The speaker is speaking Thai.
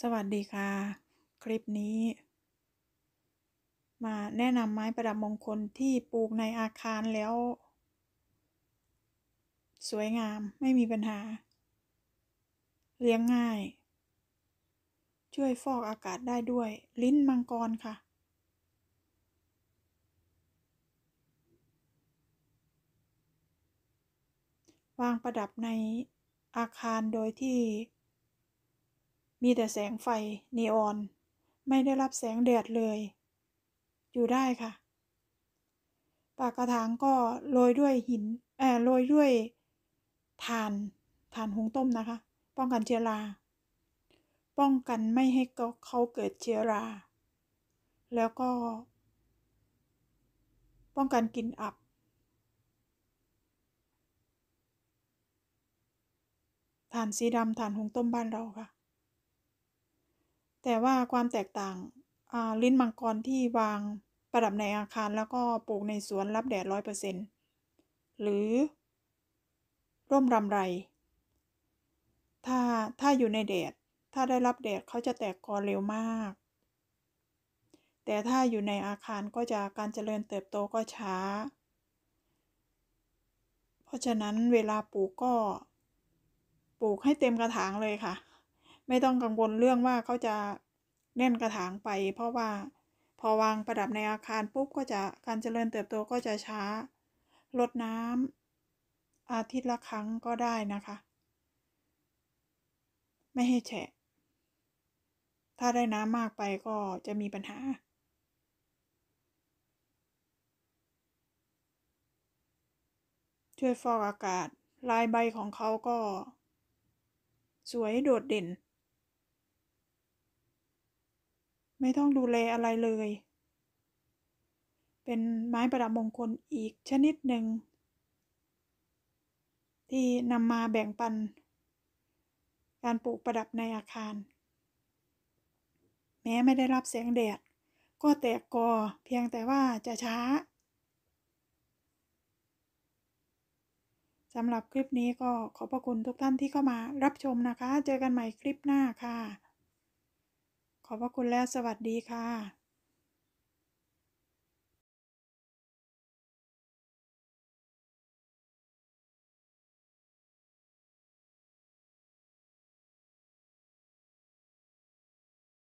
สวัสดีค่ะ คลิปนี้ มาแนะนำไม้ประดับมงคลที่ปลูกในอาคารแล้ว สวยงามไม่มีปัญหา เลี้ยงง่าย ช่วยฟอกอากาศได้ด้วย ลิ้นมังกรค่ะ วางประดับในอาคารโดยที่มีแต่แสงไฟนีออน ไม่ได้รับแสงแดดเลย อยู่ได้ค่ะ ปากกระถางก็โรยด้วยหินเออโรยด้วยถ่านถ่านหุงต้มนะคะ ป้องกันเชื้อรา ป้องกันไม่ให้เขาเกิดเชื้อรา แล้วก็ ป้องกันกลิ่นอับฐานสีดำฐานหงต้มบ้านเราค่ะแต่ว่าความแตกต่างลิ้นมังกรที่วางประดับในอาคารแล้วก็ปลูกในสวนรับแดดร้อยเปอร์เซ็นต์หรือ ร่มรำไรถ้าถ้าอยู่ในแดด ถ้าได้รับแดดเขาจะแตกกอเร็วมาก แต่ถ้าอยู่ในอาคารก็จะการเจริญเติบโตก็ช้า เพราะฉะนั้นเวลาปลูกก็ปลูกให้เต็มกระถางเลยค่ะ ไม่ต้องกังวลเรื่องว่าเขาจะแน่นกระถางไปเพราะว่าพอวางประดับในอาคารปุ๊บก็จะการเจริญเติบโตก็จะช้า ลดน้ำอาทิตย์ละครั้งก็ได้นะคะ ไม่ให้แฉะ ถ้าได้น้ำมากไปก็จะมีปัญหา ช่วยฟอกอากาศ ลายใบของเขาก็ สวยโดดเด่นไม่ต้องดูแลอะไรเลย เป็นไม้ประดับมงคลอีกชนิดหนึ่ง ที่นำมาแบ่งปัน การปลูกประดับในอาคาร แม้ไม่ได้รับแสงแดด ก็แตกกอเพียงแต่ว่าจะช้าสำหรับคลิปนี้ก็ขอบพระคุณทุกท่านที่เข้ามารับชมนะคะ เจอกันใหม่คลิปหน้าค่ะขอบพระคุณและสวัสดีค่ะ